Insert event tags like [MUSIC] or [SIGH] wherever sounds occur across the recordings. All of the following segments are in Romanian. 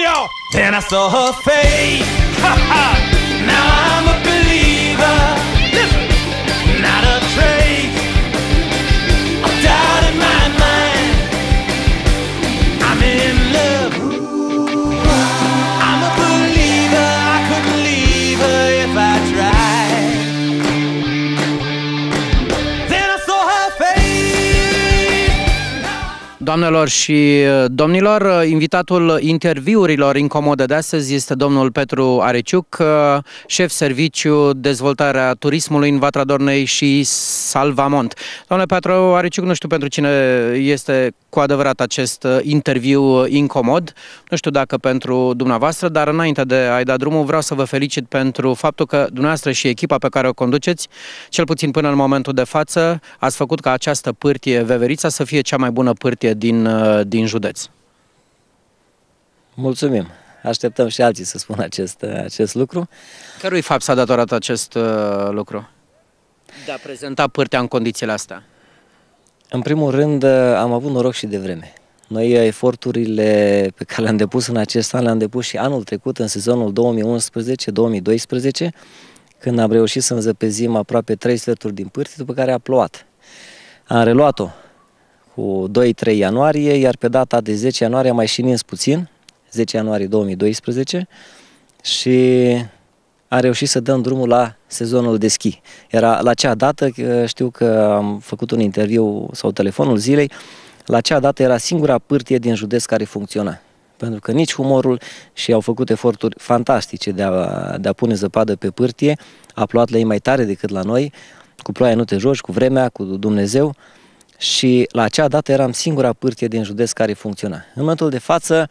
y'all. Then I saw her face. [LAUGHS] Ha ha. Doamnelor și uh, domnilor, uh, invitatul interviurilor incomode de astăzi este domnul Petru Areciuc, uh, șef serviciu dezvoltarea turismului în Vatra Dornei și Salvamont. Domnule Petru Areciuc, nu știu pentru cine este cu adevărat acest uh, interviu uh, incomod. Nu știu dacă pentru dumneavoastră, dar înainte de a-i da drumul, vreau să vă felicit pentru faptul că dumneavoastră și echipa pe care o conduceți, cel puțin până în momentul de față, ați făcut ca această pârtie Veverița să fie cea mai bună pârtie din, uh, din județ. Mulțumim! Așteptăm și alții să spună acest, acest lucru. Cărui fapt s-a datorat acest lucru? De a prezenta pârtea în condițiile astea? În primul rând, eh, am avut noroc și de vreme. Noi eh, eforturile pe care le-am depus în acest an le-am depus și anul trecut, în sezonul 2011-2012, când am reușit să înzăpezim aproape 3 sferturi din pârți, după care a plouat. Am reluat-o cu 2-3 ianuarie, iar pe data de 10 ianuarie am mai și nins puțin, 10 ianuarie 2012, și a reușit să dăm drumul la sezonul de schi. Era la cea dată, știu că am făcut un interviu sau telefonul zilei, la cea dată era singura pârtie din județ care funcționa. Pentru că nici humorul și au făcut eforturi fantastice de a, de a pune zăpadă pe pârtie, a plouat la ei mai tare decât la noi, cu ploaia nu te joci, cu vremea, cu Dumnezeu și la acea dată eram singura pârtie din județ care funcționa. În momentul de față,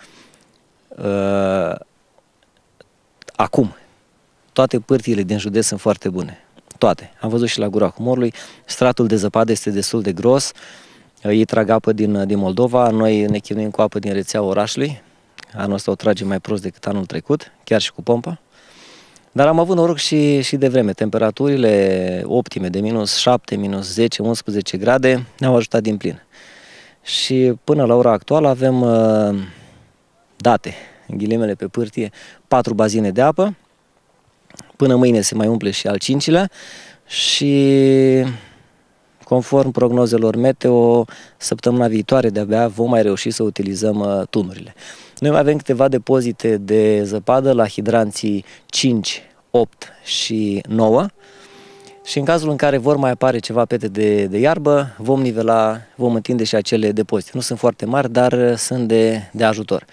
uh, acum, toate părțile din județ sunt foarte bune. Toate. Am văzut și la Gura Humorului, stratul de zăpadă este destul de gros, ei trag apă din, din Moldova, noi ne chinuim cu apă din rețeaua orașului, anul ăsta o tragem mai prost decât anul trecut, chiar și cu pompa. Dar am avut noroc și, și de vreme. Temperaturile optime de minus 7, minus 10, 11 grade ne-au ajutat din plin. Și până la ora actuală avem uh, date, în ghilimele pe pârtie, patru bazine de apă, Până mâine se mai umple și al cincilea și conform prognozelor meteo, săptămâna viitoare de-abia vom mai reuși să utilizăm uh, tunurile. Noi mai avem câteva depozite de zăpadă la hidranții 5, 8 și 9 și în cazul în care vor mai apare ceva pete de, de iarbă, vom nivela, vom întinde și acele depozite. Nu sunt foarte mari, dar uh, sunt de, de ajutor.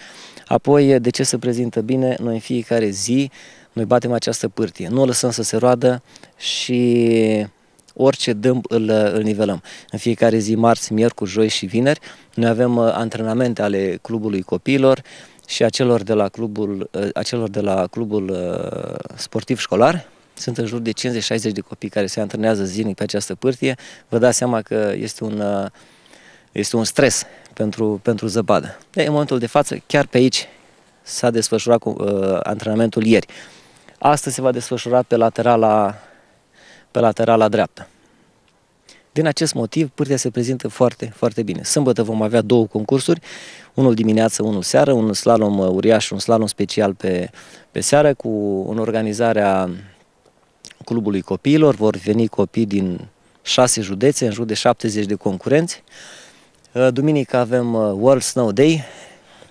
Apoi, uh, de ce se prezintă bine? Noi în fiecare zi noi batem această pârtie, nu o lăsăm să se roadă și orice dâmb îl, îl nivelăm. În fiecare zi, marți, miercuri, joi și vineri, noi avem uh, antrenamente ale clubului copiilor și acelor de la clubul, uh, acelor de la clubul uh, sportiv școlar. Sunt în jur de 50-60 de copii care se antrenează zilnic pe această pârtie. Vă dați seama că este un, este un stres pentru, pentru zăpadă. De, în momentul de față, chiar pe aici s-a desfășurat cu, uh, antrenamentul ieri. Astăzi se va desfășura pe laterala, pe laterala dreaptă. Din acest motiv, pârtia se prezintă foarte, foarte bine. Sâmbătă vom avea două concursuri, unul dimineață, unul seară, un slalom uh, uriaș, un slalom special pe, pe seară, cu în organizarea Clubului Copiilor. Vor veni copii din șase județe, în jur de 70 de concurenți. Uh, duminică avem uh, World Snow Day,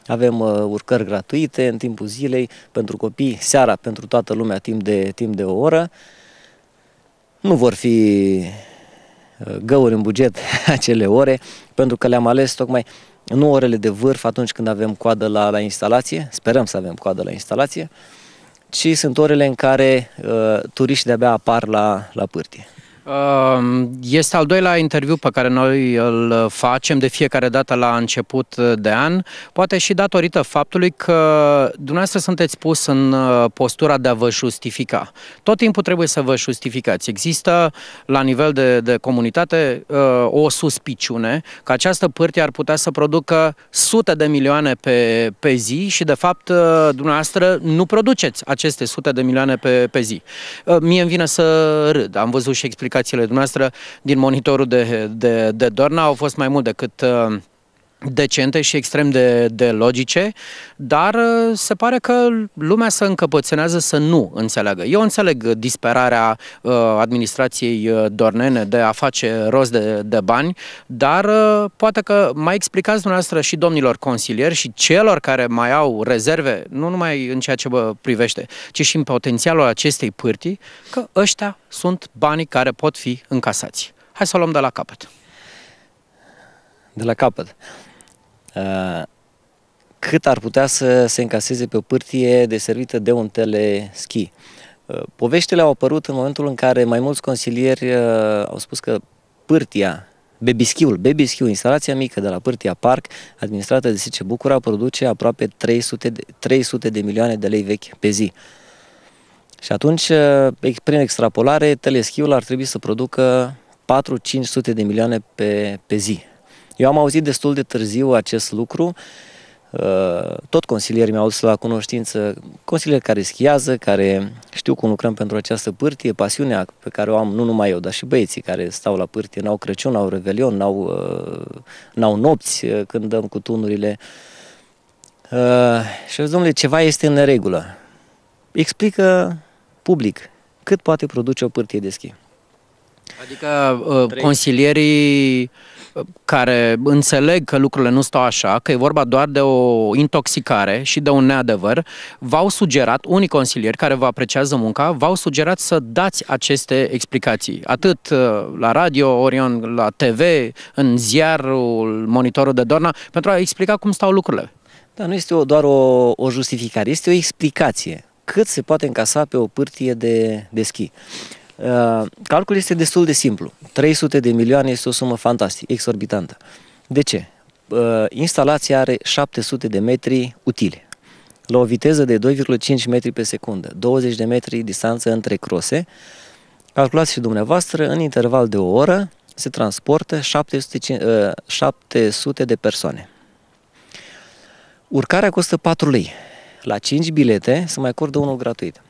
avem uh, urcări gratuite în timpul zilei pentru copii, seara pentru toată lumea timp de, timp de o oră. Nu vor fi uh, găuri în buget [LAUGHS] acele ore, pentru că le-am ales tocmai nu orele de vârf atunci când avem coadă la, la instalație, sperăm să avem coadă la instalație, ci sunt orele în care uh, turiști de-abia apar la, la pârtie. Ehm, este al doilea interviu pe care noi îl facem de fiecare dată la început de an, poate și datorită faptului că dumneavoastră sunteți pus în uh, postura de a vă justifica. Tot timpul trebuie să vă justificați. Există la nivel de, de comunitate uh, o suspiciune că această pârtie ar putea să producă sute de milioane pe, pe zi și de fapt uh, dumneavoastră nu produceți aceste sute de milioane pe, pe zi. Mie îmi vine să râd. Am văzut și explicații explicațiile dumneavoastră din monitorul de, de, de Dorna au fost mai mult decât uh, decente și extrem de, de logice, dar uh, se pare că lumea se încăpățânează să nu înțeleagă. Eu înțeleg disperarea uh, administrației uh, Dornene de a face rost de, de bani, dar poate că mai explicați dumneavoastră și domnilor consilieri și celor care mai au rezerve, nu numai în ceea ce vă privește, ci și în potențialul acestei pârtii, că ăștia sunt banii care pot fi încasați. Hai să o luăm de la capăt. De la capăt. Uh, cât ar putea să se încaseze pe o pârtie deservită de un teleschi. Uh, poveștile au apărut în momentul în care mai mulți consilieri uh, au spus că pârtia Bebischiul, bebischiul, instalația mică de la Pârtia Park, administrată de Sice Bucura, produce aproape 300 de, 300 de milioane de lei vechi pe zi. Și atunci, prin extrapolare, teleschiul ar trebui să producă 4-500 de milioane pe, pe zi. Eu am auzit destul de târziu acest lucru, uh, tot consilierii mi-au dus la cunoștință, consilieri care schiază, care știu cum lucrăm pentru această pârtie, pasiunea pe care o am nu numai eu, dar și băieții care stau la pârtie, n-au Crăciun, n-au Revelion, n-au, uh, n-au nopți uh, când dăm cu tunurile. Și eu zic, domnule, ceva este în neregulă. Explică public cât poate produce o pârtie de schi. Adică uh, consilierii care înțeleg că lucrurile nu stau așa, că e vorba doar de o intoxicare și de un neadevăr, v-au sugerat, unii consilieri care vă apreciază munca, v-au sugerat să dați aceste explicații, atât uh, la radio, ori la TV, în ziarul, monitorul de Dorna, pentru a explica cum stau lucrurile. Dar nu este o, doar o, o justificare, este o explicație. Cât se poate încasa pe o pârtie de, de schi. Uh, calculul este destul de simplu. 300 de milioane este o sumă fantastică, exorbitantă. De ce? Uh, instalația are 700 de metri utile, la o viteză de 2,5 metri pe secundă, 20 de metri distanță între crose. Calculați și dumneavoastră, în interval de o oră se transportă 700, 700 uh, de persoane. Urcarea costă 4 lei. La 5 bilete se mai acordă unul gratuit.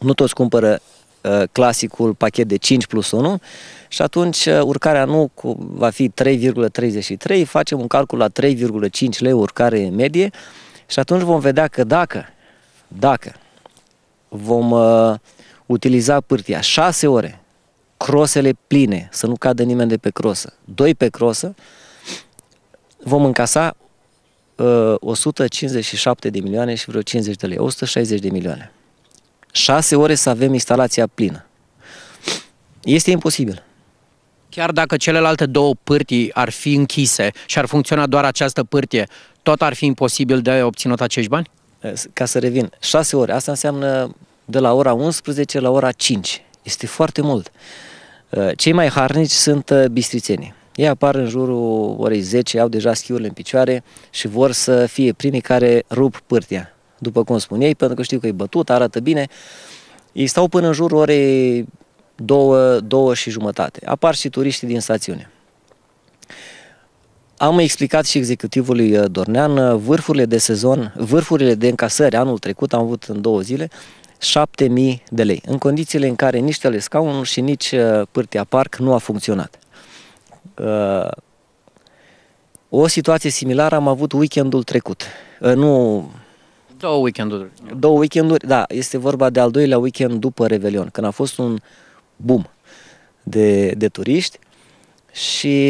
Nu toți cumpără Uh, clasicul pachet de 5 plus 1 și atunci uh, urcarea nu va fi 3,33, facem un calcul la 3,5 lei urcare medie și atunci vom vedea că dacă, dacă vom uh, utiliza pârtia 6 ore, crosele pline, să nu cadă nimeni de pe crosă, 2 pe crosă, vom încasa uh, 157 de milioane și vreo 50 de lei, 160 de milioane șase ore să avem instalația plină. Este imposibil. Chiar dacă celelalte două pârtii ar fi închise și ar funcționa doar această pârtie, tot ar fi imposibil de obținut acești bani? Eh, ca să revin, șase ore. Asta înseamnă de la ora 11 la ora 5. Este foarte mult. Eh, cei mai harnici sunt eh, bistrițenii. Ei apar în jurul orei 10, au deja schiurile în picioare și vor să fie primii care rup pârtia după cum spun ei, pentru că știu că e bătut, arată bine. Ei stau până în jur orei două, două și jumătate. Apar și turiștii din stațiune. Am explicat și executivului uh, Dornean uh, vârfurile de sezon, vârfurile de încasări anul trecut, am avut în două zile, 7000 de lei, în condițiile în care nici telescaunul și nici uh, pârtia parc nu a funcționat. O situație similară am avut weekendul trecut, nu Două weekenduri. Două weekenduri, da. Este vorba de al doilea weekend după Revelion, când a fost un boom de, de turiști și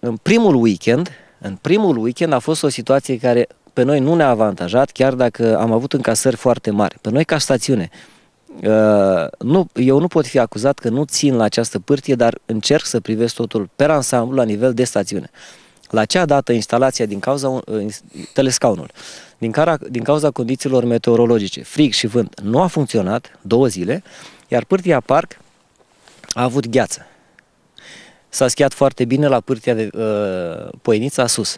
în primul weekend, în primul weekend a fost o situație care pe noi nu ne-a avantajat, chiar dacă am avut încasări foarte mari. Pe noi ca stațiune, Uh, nu, eu nu pot fi acuzat că nu țin la această pârtie, dar încerc să privesc totul pe ansamblu la nivel de stațiune. La acea dată, instalația din cauza, uh, telescaunul, din, cara, din cauza condițiilor meteorologice, frig și vânt, nu a funcționat două zile, iar pârtia parc a avut gheață. S-a schiat foarte bine la pârtia de uh, poenița sus,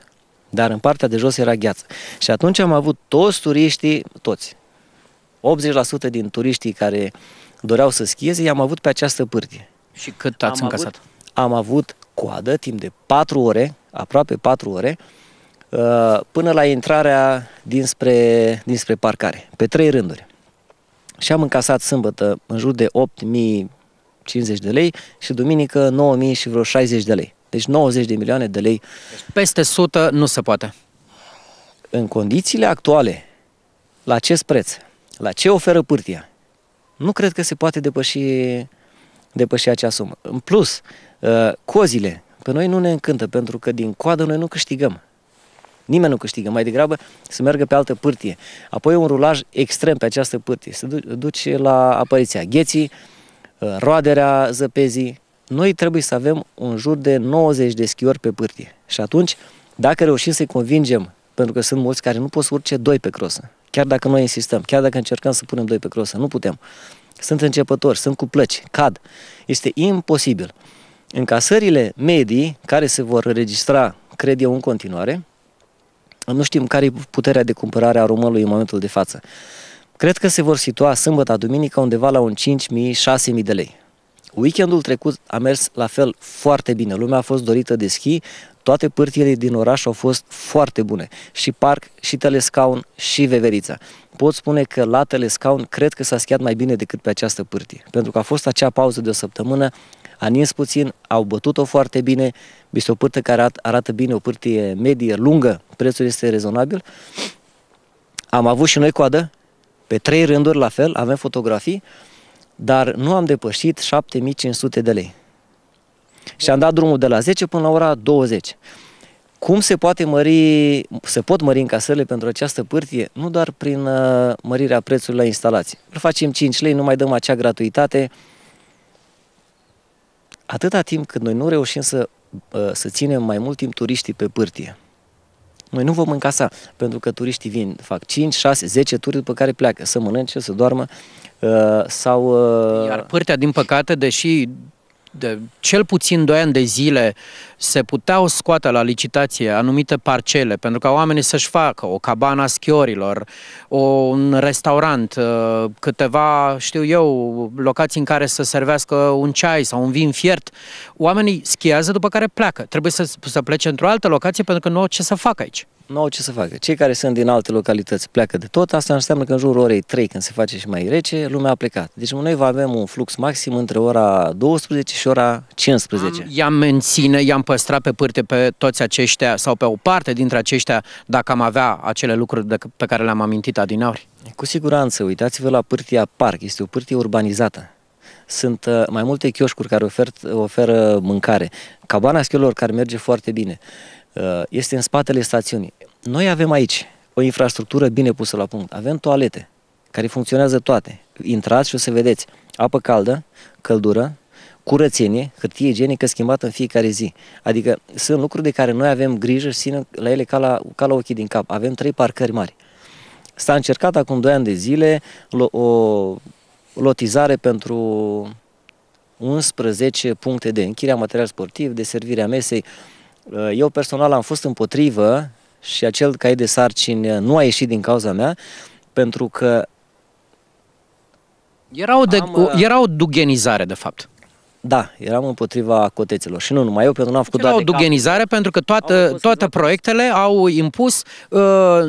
dar în partea de jos era gheață. Și atunci am avut toți turiștii, toți, 80% din turiștii care doreau să schieze, i-am avut pe această pârtie. Și cât ați am încasat? Avut, am avut coadă timp de 4 ore, aproape 4 ore, uh, până la intrarea dinspre, dinspre parcare, pe trei rânduri. Și am încasat sâmbătă în jur de 8.050 de lei și duminică 9.000 și vreo 60 de lei. Deci 90 de milioane de lei. Peste 100 nu se poate. În condițiile actuale, la acest preț, la ce oferă pârtia, nu cred că se poate depăși, depăși acea sumă. În plus, uh, cozile pe noi nu ne încântă, pentru că din coadă noi nu câștigăm. Nimeni nu câștigă, mai degrabă să meargă pe altă pârtie. Apoi un rulaj extrem pe această pârtie, se duce la apariția gheții, uh, roaderea zăpezii. Noi trebuie să avem un jur de 90 de schiori pe pârtie. Și atunci, dacă reușim să-i convingem, pentru că sunt mulți care nu pot să urce doi pe crosă, chiar dacă noi insistăm, chiar dacă încercăm să punem doi pe crosă, nu putem. Sunt începători, sunt cu plăci, cad. Este imposibil. Încasările medii care se vor registra, cred eu, în continuare, nu știm care e puterea de cumpărare a românului în momentul de față. Cred că se vor situa sâmbătă, duminică, undeva la un 5.000-6.000 de lei. Weekendul trecut a mers la fel foarte bine. Lumea a fost dorită de schi, toate pârtiile din oraș au fost foarte bune. Și parc, și telescaun, și veverița. Pot spune că la telescaun cred că s-a schiat mai bine decât pe această pârtie, pentru că a fost acea pauză de o săptămână a nins puțin, au bătut-o foarte bine, este o pârtă care arată bine, o pârtie medie, lungă, prețul este rezonabil. Am avut și noi coadă, pe trei rânduri la fel, avem fotografii, dar nu am depășit 7500 de lei. Și am dat drumul de la 10 până la ora 20. Cum se poate mări, se pot mări încasările pentru această pârtie? Nu doar prin uh, mărirea prețului la instalații. Îl facem 5 lei, nu mai dăm acea gratuitate, atâta timp cât noi nu reușim să, să ținem mai mult timp turiștii pe pârtie, noi nu vom încasa, pentru că turiștii vin, fac 5, 6, 10 turi după care pleacă, să mănânce, să doarmă ă, sau... Ă, Iar pârtea, din păcate, deși de cel puțin 2 ani de zile se puteau scoate la licitație anumite parcele pentru ca oamenii să-și facă o cabana schiorilor, o, un restaurant, uh, câteva, știu eu, locații în care să servească un ceai sau un vin fiert, oamenii schiază după care pleacă. Trebuie să, să plece într-o altă locație pentru că nu au ce să facă aici nu au ce să facă. Cei care sunt din alte localități pleacă de tot, asta înseamnă că în jurul orei 3, când se face și mai rece, lumea a plecat. Deci noi avem un flux maxim între ora 12 și ora 15. I-am menține, i-am păstra pe pârte pe toți aceștia sau pe o parte dintre aceștia dacă am avea acele lucruri de, pe care le-am amintit adineauri? Cu siguranță, uitați-vă la pârtia Parc, este o pârtie urbanizată. Sunt uh, mai multe chioșcuri care ofer, oferă mâncare. Cabana schiolor care merge foarte bine. Uh, este în spatele stațiunii. Noi avem aici o infrastructură bine pusă la punct. Avem toalete care funcționează toate. Intrați și o să vedeți. Apă caldă, căldură, curățenie, hârtie igienică schimbată în fiecare zi. Adică sunt lucruri de care noi avem grijă și ținem la ele ca la, ca la ochii din cap. Avem trei parcări mari. S-a încercat acum 2 ani de zile o lotizare pentru 11 puncte de a material sportiv, de servire a mesei. Uh, eu personal am fost împotrivă și acel cai de sarcini uh, nu a ieșit din cauza mea, pentru că era o, de, am, o, era o dugenizare, de fapt. Da, eram împotriva coteților și nu numai eu, pentru că n-am făcut doar o dugenizare cap. pentru că toată, au toate proiectele au impus uh,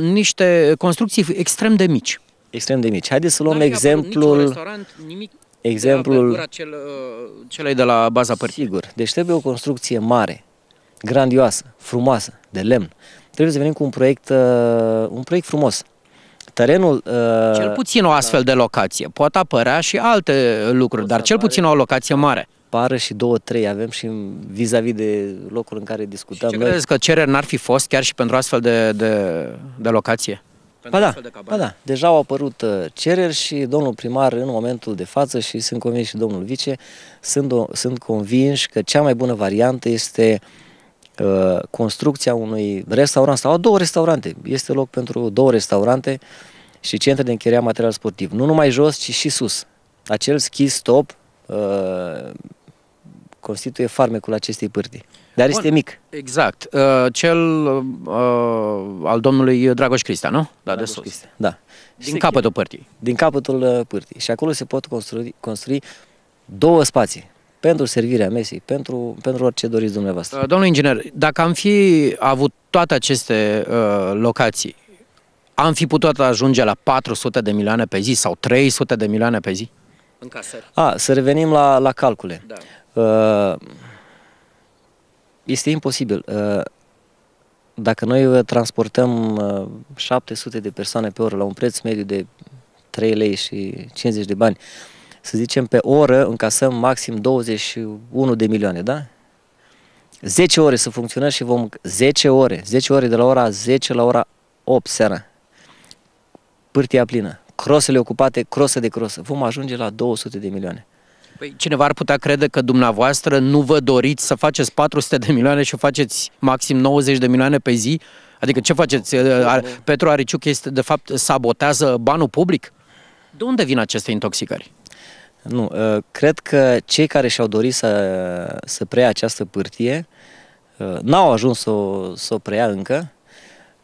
niște construcții extrem de mici. Extrem de mici. Haideți să luăm exemplul... Restaurant, nimic exemplul... cel, uh, celei de la baza părții. Sigur. Deci trebuie o construcție mare, grandioasă, frumoasă, de lemn. Trebuie să venim cu un proiect, uh, un proiect frumos terenul... Uh, cel puțin o astfel da. de locație. Pot apărea și alte lucruri, dar cel puțin o locație mare pară și două, trei avem și vis-a-vis -vis de locul în care discutăm. Și ce credeți că cereri n-ar fi fost chiar și pentru astfel de, de, de locație? Ba da, de ba da, deja au apărut uh, cereri și domnul primar în momentul de față și sunt convins și domnul vice, sunt, sunt convinși că cea mai bună variantă este uh, construcția unui restaurant sau două restaurante. Este loc pentru două restaurante și centre de închiriat material sportiv. Nu numai jos, ci și sus. Acel ski stop uh, constituie farmecul acestei pârtii. Dar Bun, este mic. Exact. Uh, cel uh, al domnului Dragoș Crista, nu? Da, Dragoș de sus. Crista, da. Din se capătul pârtii. Din capătul uh, pârtii. Și acolo se pot construi, construi două spații pentru servirea mesei, pentru, pentru orice doriți dumneavoastră. Uh, domnul inginer, dacă am fi avut toate aceste uh, locații, am fi putut ajunge la 400 de milioane pe zi sau 300 de milioane pe zi? În casă. A, să revenim la, la calcule. Da. Uh, este imposibil. Uh, dacă noi uh, transportăm 700 de persoane pe oră la un preț mediu de 3 lei și 50 de bani, să zicem pe oră încasăm maxim 21 de milioane, da? 10 ore să funcționăm și vom 10 ore, 10 ore de la ora 10 la ora 8 seara. Pârtia plină, crosele ocupate, crosă de crosă. Vom ajunge la 200 de milioane. Păi cineva ar putea crede că dumneavoastră nu vă doriți să faceți 400 de milioane și faceți maxim 90 de milioane pe zi? Adică ce faceți? Petru Ariciuc este, de fapt, sabotează banul public? De unde vin aceste intoxicări? Nu, ă, cred că cei care și-au dorit să, să preia această pârtie ă, n-au ajuns să o, să o preia încă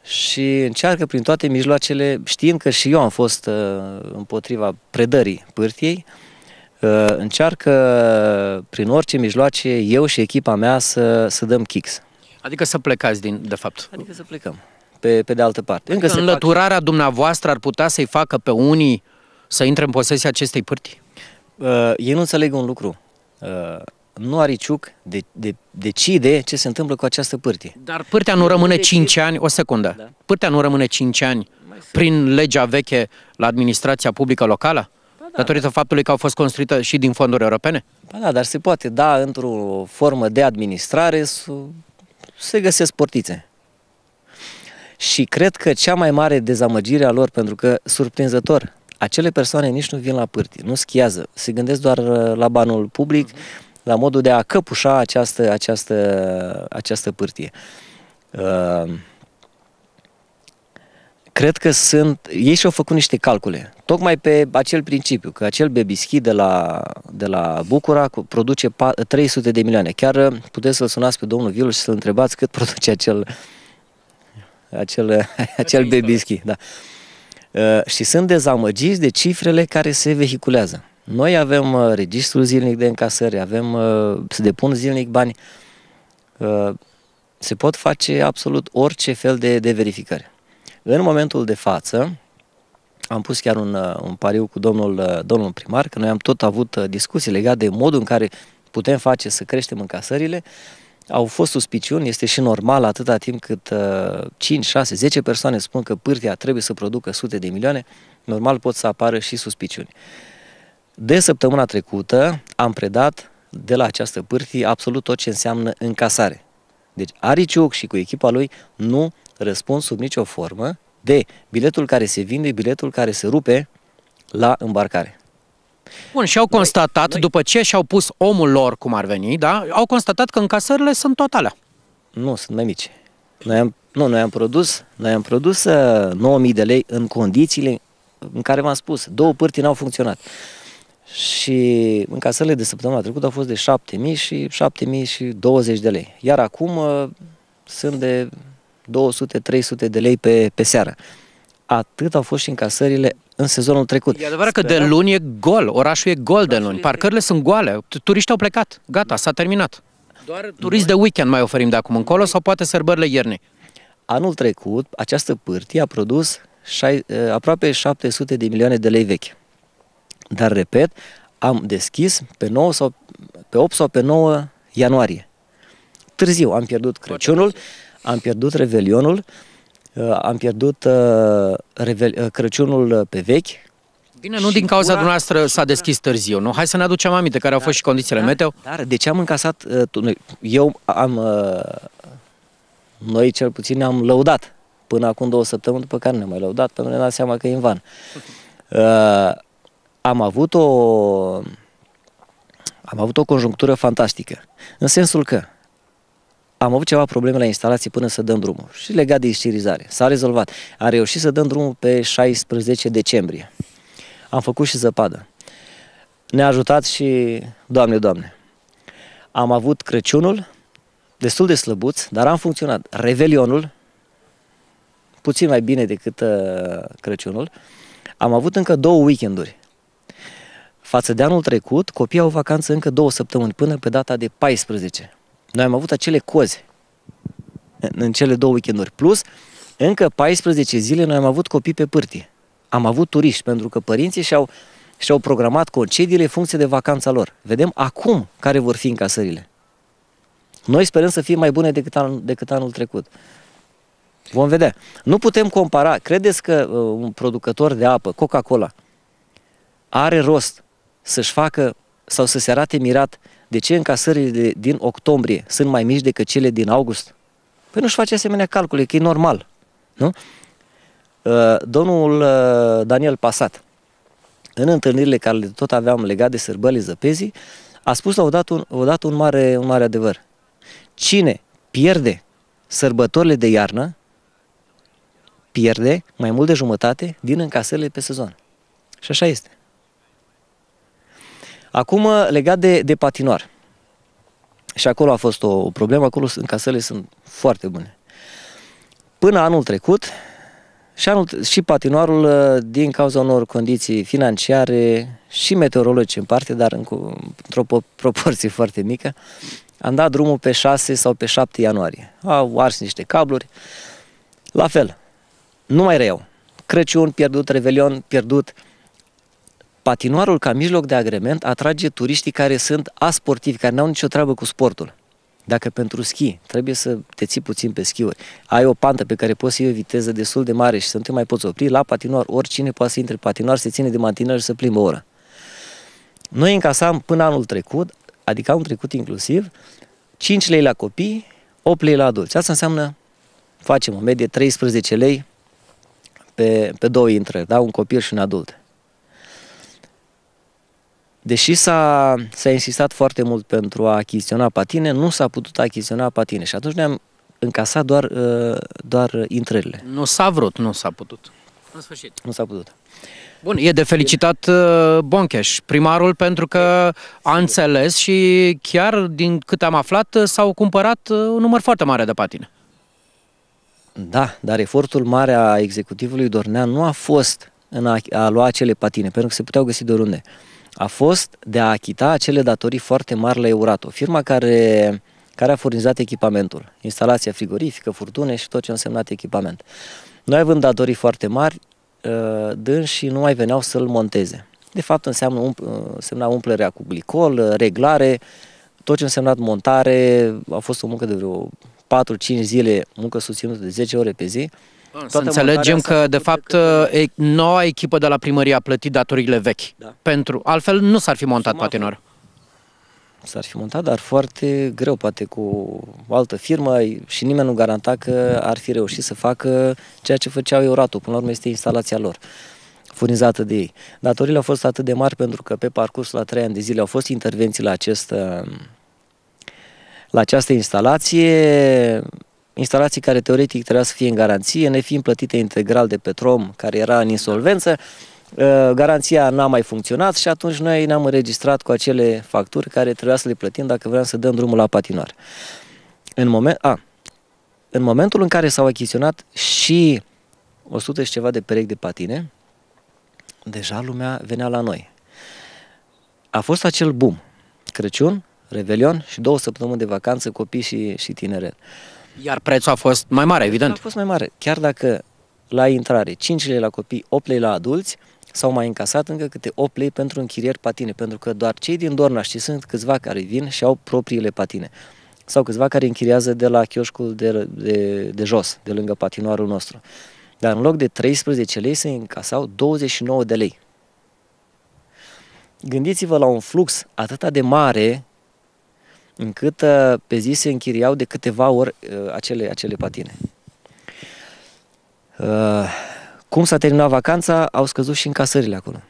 și încearcă prin toate mijloacele, știind că și eu am fost ă, împotriva predării pârtiei, încearcă prin orice mijloace eu și echipa mea să, să dăm kicks. Adică să plecați din, de fapt. Adică să plecăm, pe, pe de altă parte. Adică Încă înlăturarea fac... dumneavoastră ar putea să-i facă pe unii să intre în posesia acestei părți. Uh, ei nu înțeleg un lucru. Uh, nu Ariciuc de, de, decide ce se întâmplă cu această pârtie. Dar pârtea nu rămâne 5 ani, o secundă, da. pârtea nu rămâne 5 ani prin legea veche la administrația publică locală? da. datorită faptului că au fost construite și din fonduri europene? Ba da, dar se poate da într-o formă de administrare se găsesc portițe. Și cred că cea mai mare dezamăgire a lor, pentru că, surprinzător, acele persoane nici nu vin la pârti, nu schiază, se gândesc doar uh, la banul public, uh-huh. la modul de a căpușa această, această, această pârtie. Uh, Cred că sunt, ei și-au făcut niște calcule, tocmai pe acel principiu, că acel bebischi de la, de la Bucura produce 300 de milioane. Chiar uh, puteți să-l sunați pe domnul Vilu și să-l întrebați cât produce acel, acel, [LAUGHS] acel bebischi. Da. da. Uh, și sunt dezamăgiți de cifrele care se vehiculează. Noi avem uh, registrul zilnic de încasări, avem, se depun zilnic bani, se pot face absolut orice fel de, de verificare. În momentul de față, am pus chiar un, uh, un pariu cu domnul, uh, domnul primar, că noi am tot avut uh, discuții legate de modul în care putem face să creștem încasările. Au fost suspiciuni, este și normal atâta timp cât uh, 5, 6, 10 persoane spun că pârtia trebuie să producă sute de milioane, normal pot să apară și suspiciuni. De săptămâna trecută am predat de la această pârtie absolut tot ce înseamnă încasare. Deci Ariciuc și cu echipa lui nu răspuns sub nicio formă de biletul care se vinde, biletul care se rupe la îmbarcare. Bun, și au constatat, noi, după ce și-au pus omul lor, cum ar veni, da, au constatat că încasările sunt totale. Nu, sunt mai mici. Noi am, nu, noi am produs, noi am produs uh, 9000 de lei în condițiile în care v-am spus, două părți n-au funcționat. Și în casele de săptămâna trecută au fost de 7000 și 7000 și 20 de lei. Iar acum uh, sunt de 200-300 de lei pe, pe seară. Atât au fost și încasările în sezonul trecut. E adevărat Sperăm. că de luni e gol, orașul e gol de luni, parcările sunt goale, turiștii au plecat, gata, s-a terminat. Doar turist de weekend mai oferim de acum încolo sau poate sărbările iernii. Anul trecut, această pârtie a produs șai, aproape 700 de milioane de lei vechi. Dar, repet, am deschis pe, 9 sau, pe 8 sau pe 9 ianuarie. Târziu am pierdut Crăciunul. Poate am pierdut Revelionul, uh, am pierdut uh, Revel- uh, Crăciunul pe vechi, Bine, nu din cauza dumneavoastră s-a deschis târziu, nu? Hai să ne aducem aminte care au dar, fost și condițiile dar, meteo. Dar de ce am încasat? Eu am... Noi cel puțin am lăudat până acum două săptămâni, după care ne-am mai lăudat, pentru că ne-am dat seama că e în van. Am avut o... Am avut o conjunctură fantastică, în sensul că am avut ceva probleme la instalații până să dăm drumul și legat de iscirizare. S-a rezolvat. A reușit să dăm drumul pe 16 decembrie. Am făcut și zăpadă. Ne-a ajutat și, Doamne, Doamne, am avut Crăciunul, destul de slăbuț, dar am funcționat. Revelionul, puțin mai bine decât uh, Crăciunul, am avut încă două weekenduri. Față de anul trecut, copiii au vacanță încă două săptămâni, până pe data de 14. Noi am avut acele coze în cele două weekenduri. Plus, încă 14 zile noi am avut copii pe pârtie. Am avut turiști, pentru că părinții și-au, și-au programat concediile în funcție de vacanța lor. Vedem acum care vor fi încasările. Noi sperăm să fie mai bune decât anul, decât anul trecut. Vom vedea. Nu putem compara. Credeți că uh, un producător de apă, Coca-Cola, are rost să-și facă sau să se arate mirat de ce încasările din octombrie sunt mai mici decât cele din august? Păi nu-și face asemenea calcule, că e normal. Nu? Uh, domnul uh, Daniel Pasat, în întâlnirile care tot aveam legate de sărbările zăpezii, a spus la odată, un, odată un, mare, un mare adevăr. Cine pierde sărbătorile de iarnă, pierde mai mult de jumătate din încasările pe sezon. Și așa este. Acum, legat de, de patinoar. Și acolo a fost o problemă, acolo în casele sunt foarte bune. Până anul trecut, și, anul, și patinoarul, ă, din cauza unor condiții financiare și meteorologice în parte, dar în, într-o [LAUGHS] proporție foarte mică, am dat drumul pe 6 sau pe 7 ianuarie. Au ars niște cabluri. La fel, nu mai reiau. Crăciun pierdut, Revelion pierdut, patinoarul ca mijloc de agrement atrage turiștii care sunt asportivi, care n-au nicio treabă cu sportul. Dacă pentru schi trebuie să te ții puțin pe schiuri, ai o pantă pe care poți să iei o viteză destul de mare și să nu te mai poți opri, la patinoar oricine poate să intre patinoar, se ține de matină și să plimbă o oră. Noi încasam până anul trecut, adică anul trecut inclusiv, 5 lei la copii, 8 lei la adulți. Asta înseamnă, facem o medie 13 lei pe, pe două intrări, da? un copil și un adult. Deși s-a, s-a insistat foarte mult pentru a achiziționa patine, nu s-a putut achiziționa patine și atunci ne-am încasat doar, uh, doar intrările. Nu s-a vrut, nu s-a putut. În sfârșit. Nu s-a putut. Bun, e de felicitat uh, Boncheș, primarul, pentru că a înțeles și chiar, din cât am aflat, uh, s-au cumpărat un număr foarte mare de patine. Da, dar efortul mare a executivului Dornean nu a fost în a, a lua acele patine, pentru că se puteau găsi de oriunde a fost de a achita acele datorii foarte mari la Eurato, firma care, care a furnizat echipamentul, instalația frigorifică, furtune și tot ce a însemnat echipament. Noi având datorii foarte mari, și uh, nu mai veneau să-l monteze. De fapt înseamnă um, uh, semna umplerea cu glicol, uh, reglare, tot ce însemnat montare, a fost o muncă de vreo 4-5 zile, muncă susținută de 10 ore pe zi, să înțelegem că, de fapt, e, noua echipă de la primărie a plătit datorile vechi. Da. Pentru, altfel nu s-ar fi montat patinor. S-ar fi montat, dar foarte greu, poate cu o altă firmă și nimeni nu garanta că ar fi reușit să facă ceea ce făceau Euratul. Până la urmă este instalația lor furnizată de ei. Datorile au fost atât de mari pentru că pe parcurs la trei ani de zile au fost intervenții la acest la această instalație instalații care teoretic trebuia să fie în garanție, ne fiind plătite integral de Petrom, care era în insolvență, ă, garanția n-a mai funcționat și atunci noi ne-am înregistrat cu acele facturi care trebuia să le plătim dacă vreau să dăm drumul la patinoare. În, moment, a, în momentul în care s-au achiziționat și 100 și ceva de perechi de patine, deja lumea venea la noi. A fost acel boom. Crăciun, Revelion și două săptămâni de vacanță, copii și, și tineret. Uh, iar prețul a fost mai mare, evident. A fost mai mare. Chiar dacă la intrare 5 lei la copii, 8 lei la adulți, s-au mai încasat încă câte 8 lei pentru închirieri patine, pentru că doar cei din Dorna și sunt câțiva care vin și au propriile patine sau câțiva care închiriază de la chioșcul de, de, de jos, de lângă patinoarul nostru. Dar în loc de 13 lei se încasau 29 de lei. Gândiți-vă la un flux atât de mare încât uh, pe zi se închiriau de câteva ori uh, acele, acele patine. Uh, cum s-a terminat vacanța, au scăzut și încasările acolo.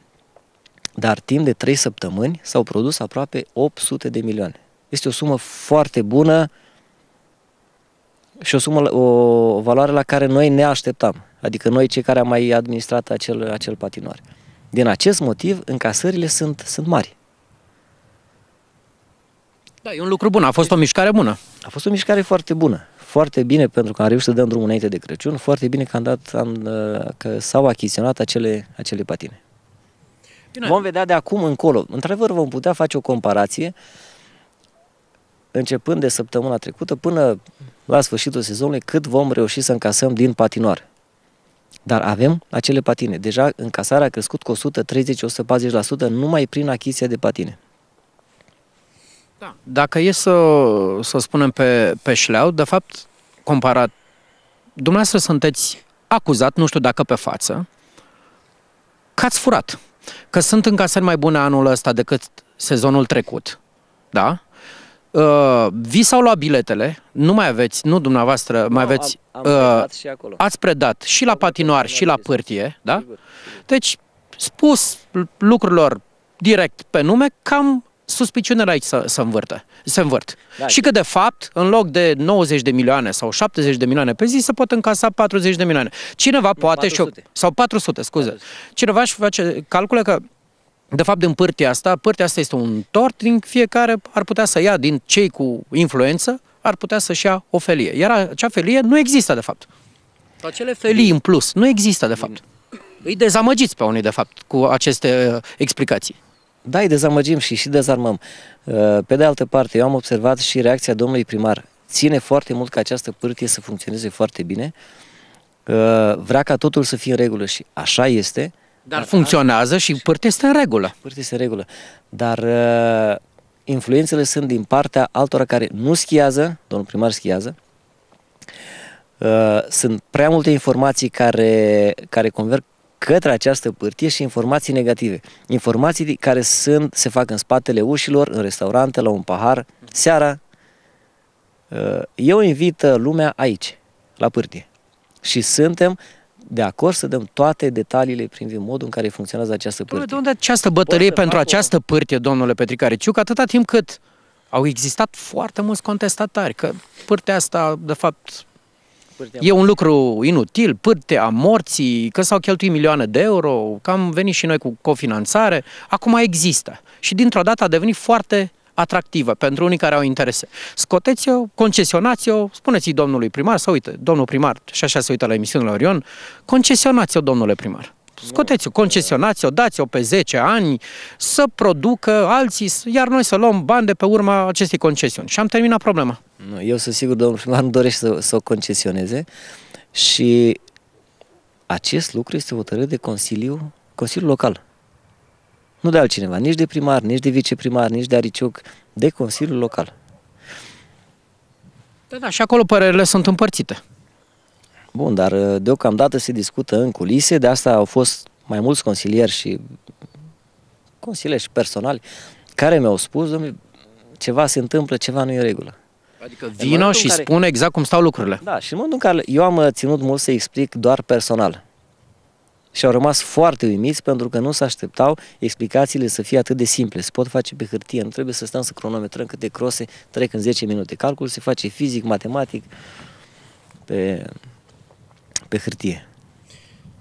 Dar timp de 3 săptămâni s-au produs aproape 800 de milioane. Este o sumă foarte bună și o sumă, o valoare la care noi ne așteptam. Adică noi cei care am mai administrat acel, acel patinoar. Din acest motiv, încasările sunt, sunt mari. Da, e un lucru bun, a fost o mișcare bună. A fost o mișcare foarte bună. Foarte bine pentru că am reușit să dăm drumul înainte de Crăciun, foarte bine că, am dat, am, uh, că s-au achiziționat acele, acele patine. Bine. Vom vedea de acum încolo. Într-adevăr, vom putea face o comparație începând de săptămâna trecută până la sfârșitul sezonului cât vom reuși să încasăm din patinoare. Dar avem acele patine. Deja încasarea a crescut cu 130-140% numai prin achiziția de patine. Da. Dacă e să, să spunem pe, pe șleau, de fapt, comparat, dumneavoastră sunteți acuzat, nu știu dacă pe față, că ați furat. Că sunt încasări mai bune anul ăsta decât sezonul trecut. Da? Uh, vi s-au luat biletele, nu mai aveți, nu dumneavoastră, no, mai aveți... Am, am uh, și acolo. Ați predat și la patinoar și la pârtie, da? Deci, spus lucrurilor direct pe nume, cam suspiciunile aici să, să, învârtă, să învârt. Da, și că, de fapt, în loc de 90 de milioane sau 70 de milioane pe zi, se pot încasa 40 de milioane. Cineva nu, poate 400. și... Sau 400, scuze. 400. Cineva își face calcule că de fapt, din pârtia asta, pârtia asta este un tort din fiecare ar putea să ia din cei cu influență, ar putea să-și ia o felie. Iar acea felie nu există, de fapt. Acele felii în plus nu există, de fapt. Îi dezamăgiți pe unii, de fapt, cu aceste uh, explicații da, îi dezamăgim și și dezarmăm. Uh, pe de altă parte, eu am observat și reacția domnului primar. Ține foarte mult ca această pârtie să funcționeze foarte bine. Uh, vrea ca totul să fie în regulă și așa este. Dar, dar funcționează și pârtie este în regulă. Pârtie este în regulă. Dar uh, influențele sunt din partea altora care nu schiază, domnul primar schiază, sunt prea multe informații care, care converg către această pârtie și informații negative. Informații care sunt, se fac în spatele ușilor, în restaurante, la un pahar, seara. Uh, eu invit uh, lumea aici, la pârtie. Și suntem de acord să dăm toate detaliile prin modul în care funcționează această păi, pârtie. De unde această bătălie Poate pentru această pârtie, domnule Petricare Ciuc, atâta timp cât au existat foarte mulți contestatari, că pârtea asta, de fapt, E un lucru inutil, pârte, morții, că s-au cheltuit milioane de euro, că am venit și noi cu cofinanțare, acum există. Și dintr-o dată a devenit foarte atractivă pentru unii care au interese. Scoteți-o, concesionați-o, spuneți-i domnului primar, să uite, domnul primar, și așa se uită la emisiunea la Orion, concesionați-o, domnule primar scoteți-o, concesionați-o, dați-o pe 10 ani să producă alții, iar noi să luăm bani de pe urma acestei concesiuni. Și am terminat problema. Nu, eu sunt sigur, domnul primar nu dorește să, să o concesioneze și acest lucru este hotărât de Consiliu, Consiliul Local. Nu de altcineva, nici de primar, nici de viceprimar, nici de Ariciuc, de Consiliul Local. Da, da, și acolo părerile sunt împărțite. Bun, dar uh, deocamdată se discută în culise, de asta au fost mai mulți consilieri și consilieri și personali care mi-au spus, domnule, ceva se întâmplă, ceva nu e în regulă. Adică vino și care... spune exact cum stau lucrurile. Da, și în momentul în care eu am uh, ținut mult să explic doar personal. Și au rămas foarte uimiți pentru că nu se așteptau explicațiile să fie atât de simple. Se pot face pe hârtie, nu trebuie să stăm să cronometrăm câte crose trec în 10 minute. Calculul se face fizic, matematic, pe pe hârtie.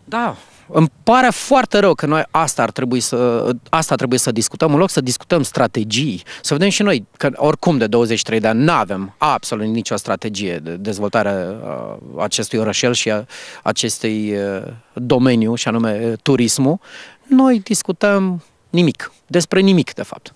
Da, îmi pare foarte rău că noi asta ar trebui să, asta trebuie să discutăm, în loc să discutăm strategii, să vedem și noi că oricum de 23 de ani nu avem absolut nicio strategie de dezvoltare a acestui orășel și a acestui domeniu, și anume turismul. Noi discutăm nimic, despre nimic de fapt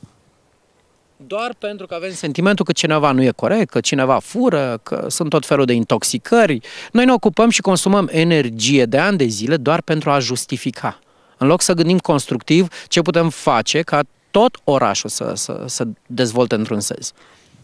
doar pentru că avem sentimentul că cineva nu e corect, că cineva fură, că sunt tot felul de intoxicări. Noi ne ocupăm și consumăm energie de ani de zile doar pentru a justifica. În loc să gândim constructiv ce putem face ca tot orașul să, să, să dezvolte într-un sens.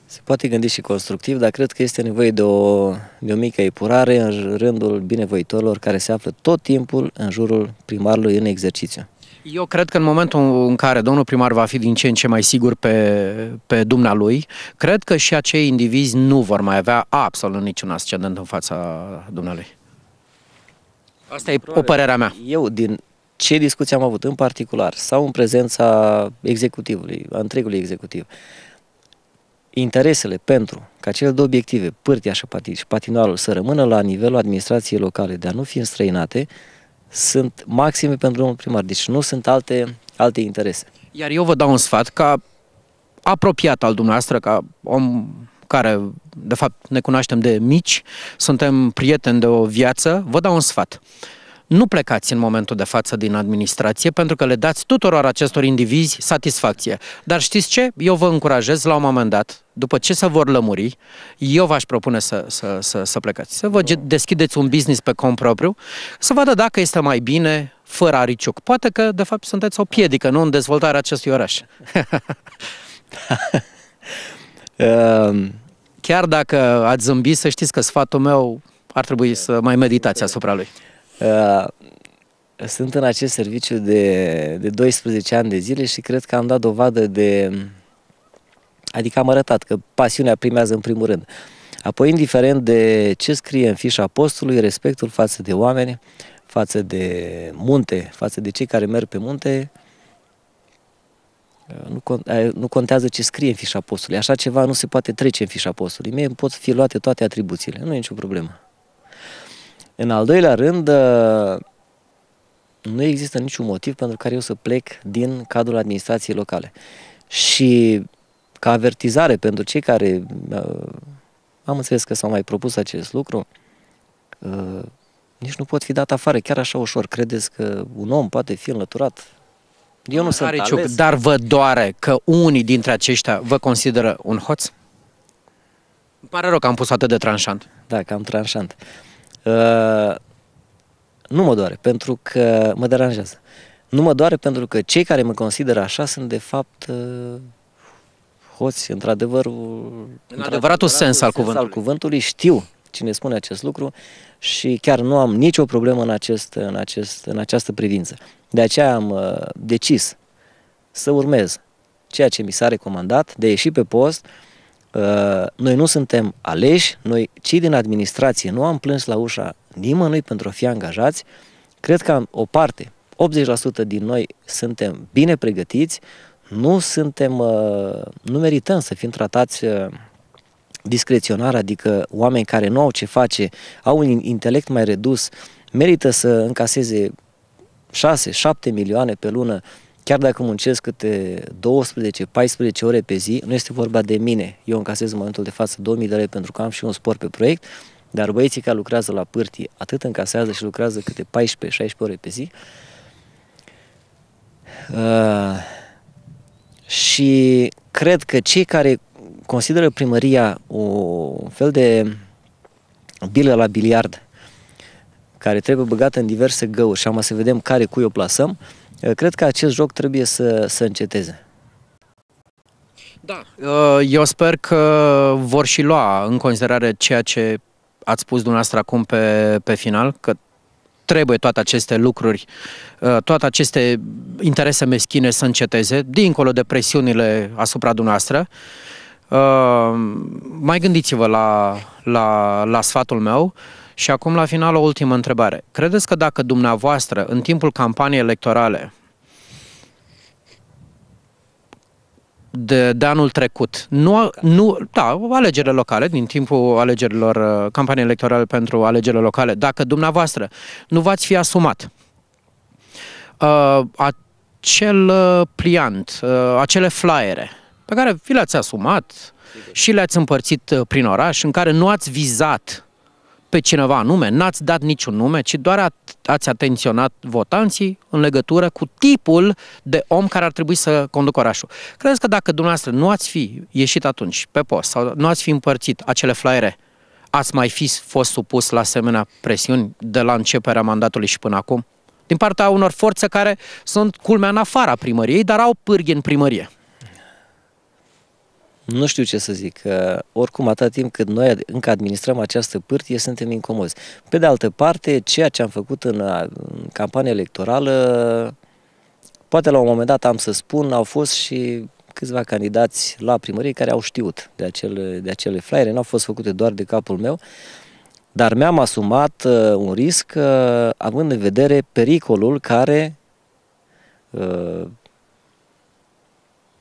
Se poate gândi și constructiv, dar cred că este nevoie de o, de o mică epurare în rândul binevoitorilor care se află tot timpul în jurul primarului în exercițiu. Eu cred că în momentul în care domnul primar va fi din ce în ce mai sigur pe, pe dumnealui, cred că și acei indivizi nu vor mai avea absolut niciun ascendent în fața dumnealui. Asta e o părerea mea. Eu, din ce discuții am avut în particular sau în prezența executivului, a întregului executiv, interesele pentru ca cele două obiective, pârtia și patinoarul, să rămână la nivelul administrației locale, de a nu fi înstrăinate, sunt maxime pentru domnul primar, deci nu sunt alte, alte interese. Iar eu vă dau un sfat ca apropiat al dumneavoastră, ca om care, de fapt, ne cunoaștem de mici, suntem prieteni de o viață, vă dau un sfat. Uh, nu plecați în momentul de față din administrație pentru că le dați tuturor acestor indivizi satisfacție. Dar știți ce? Eu vă încurajez la un moment dat, după ce se vor lămuri, eu v-aș propune să, să, să, să plecați. Să vă deschideți un business pe cont propriu, să vadă dacă este mai bine fără ariciuc. Poate că, de fapt, sunteți o piedică, nu în dezvoltarea acestui oraș. [LAUGHS] Ehm, Chiar dacă ați zâmbit, să știți că sfatul meu ar trebui să mai meditați asupra lui. Uh, sunt în acest serviciu de, de 12 ani de zile și cred că am dat dovadă de... Adică am arătat că pasiunea primează în primul rând. Apoi, indiferent de ce scrie în fișa postului, respectul față de oameni, față de munte, față de cei care merg pe munte, uh, uh, nu contează ce scrie în fișa postului. Așa ceva nu se poate trece în fișa postului. Mie pot fi luate toate atribuțiile. Nu e nicio problemă. În al doilea rând, uh, nu există niciun motiv pentru care eu să plec din cadrul administrației locale. Și ca avertizare pentru cei care uh, am înțeles că s-au mai propus acest lucru, uh, nici nu pot fi dat afară, chiar așa ușor. Credeți că un om poate fi înlăturat? Eu nu, nu sunt ales. Ciuc, dar vă doare că unii dintre aceștia vă consideră un hoț? Îmi pare rău că am pus atât de tranșant. Da, cam tranșant. Uh, Uh, nu mă doare, pentru că mă deranjează. Nu mă doare pentru că cei care mă consideră așa sunt de fapt uh, hoți, într-adevăr, în într-adevăr, adevăratul sens, al, sens cuvântului. al cuvântului. Știu cine spune acest lucru și chiar nu am nicio problemă în, acest, în, acest, în această privință. De aceea am uh, decis să urmez ceea ce mi s-a recomandat, de a ieși pe post, uh, Uh, noi nu suntem aleși, noi cei din administrație nu am plâns la ușa nimănui pentru a fi angajați. Cred că o parte, 80% din noi suntem bine pregătiți, nu suntem, uh, nu merităm să fim tratați uh, discreționar, adică oameni care nu au ce face, au un intelect mai redus, merită să încaseze 6-7 milioane pe lună Chiar dacă muncesc câte 12-14 ore pe zi, nu este vorba de mine. Eu încasez în momentul de față 2000 de lei pentru că am și un spor pe proiect, dar băieții care lucrează la pârtii atât încasează și lucrează câte 14-16 ore pe zi. Uh, și cred că cei care consideră primăria un fel de bilă la biliard care trebuie băgată în diverse găuri și am să vedem care cui o plasăm, uh, Eh, cred că acest joc trebuie să, să înceteze. Da, eh, eu sper că vor și lua în considerare ceea ce ați spus dumneavoastră acum pe, pe final, că trebuie toate aceste lucruri, eh, toate aceste interese meschine să înceteze, dincolo de presiunile asupra dumneavoastră. Mai gândiți-vă la, la, la sfatul meu. Și acum, la final, o ultimă întrebare. Credeți că dacă dumneavoastră, în timpul campaniei electorale de, de anul trecut, nu, nu, da, alegerile locale, din timpul alegerilor, uh, campaniei electorale pentru alegerile locale, dacă dumneavoastră nu v-ați fi asumat uh, acel uh, pliant, uh, acele flyere pe care vi le-ați asumat și le-ați împărțit uh, prin oraș, în care nu ați vizat pe cineva anume, n-ați dat niciun nume, ci doar ați atenționat votanții în legătură cu tipul de om care ar trebui să conducă orașul. Credeți că dacă dumneavoastră nu ați fi ieșit atunci pe post sau nu ați fi împărțit acele flaiere, ați mai fi fost supus la asemenea presiuni de la începerea mandatului și până acum? Din partea unor forțe care sunt culmea în afara primăriei, dar au pârghi în primărie nu știu ce să zic. Oricum, atât timp cât noi încă administrăm această pârtie, suntem incomozi. Pe de altă parte, ceea ce am făcut în, campanie campania electorală, poate la un moment dat am să spun, au fost și câțiva candidați la primărie care au știut de acele, de acele flyere, Nu au fost făcute doar de capul meu, dar mi-am asumat uh, un risc uh, având în vedere pericolul care uh,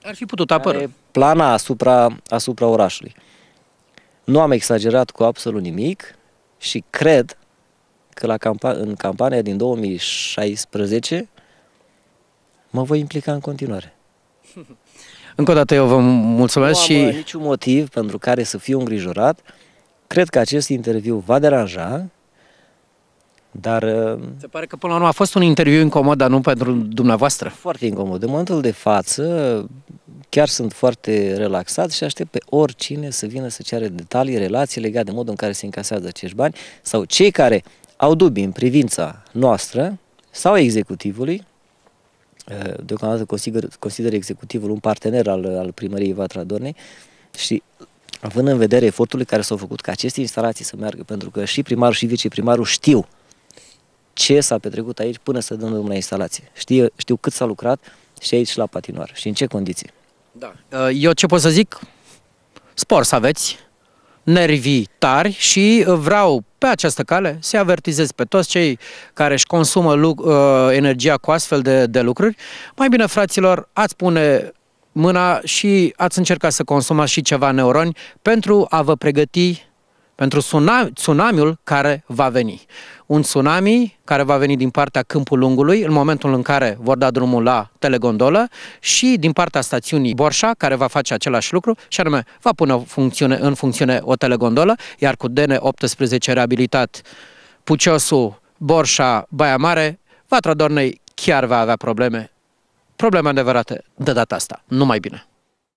ar fi putut apărea plana asupra, asupra orașului. Nu am exagerat cu absolut nimic și cred că la campa- în campania din 2016 mă voi implica în continuare. [LAUGHS] Încă o dată eu vă mulțumesc nu am și... Uh, niciun motiv pentru care să fiu îngrijorat. Cred că acest interviu va deranja, dar... Uh, Se pare că până la urmă a fost un interviu incomod, dar nu pentru dumneavoastră. Foarte incomod. În momentul de față, chiar sunt foarte relaxat și aștept pe oricine să vină să ceară detalii, relații legate de modul în care se încasează acești bani sau cei care au dubii în privința noastră sau executivului, eh, deocamdată consider, consider executivul un partener al, al primăriei Vatra Dornei și având în vedere eforturile care s-au făcut ca aceste instalații să meargă, pentru că și primarul și viceprimarul știu ce s-a petrecut aici până să dăm drumul la instalație. Știu, știu cât s-a lucrat și aici și la patinoar și în ce condiții. Da. Uh, eu ce pot să zic? Spor să aveți, nervii tari și uh, vreau pe această cale să avertizez pe toți cei care își consumă uh, energia cu astfel de, de lucruri. Mai bine, fraților, ați pune mâna și ați încerca să consumați și ceva neuroni pentru a vă pregăti pentru tsunamiul care va veni. Un tsunami care va veni din partea Câmpul Lungului, în momentul în care vor da drumul la telegondolă, și din partea stațiunii Borșa, care va face același lucru, și anume va pune funcțiune, în funcțiune o telegondolă, iar cu DN18 reabilitat Puciosu, Borșa, Baia Mare, Vatra Dornei chiar va avea probleme. Probleme adevărate de data asta. Numai bine!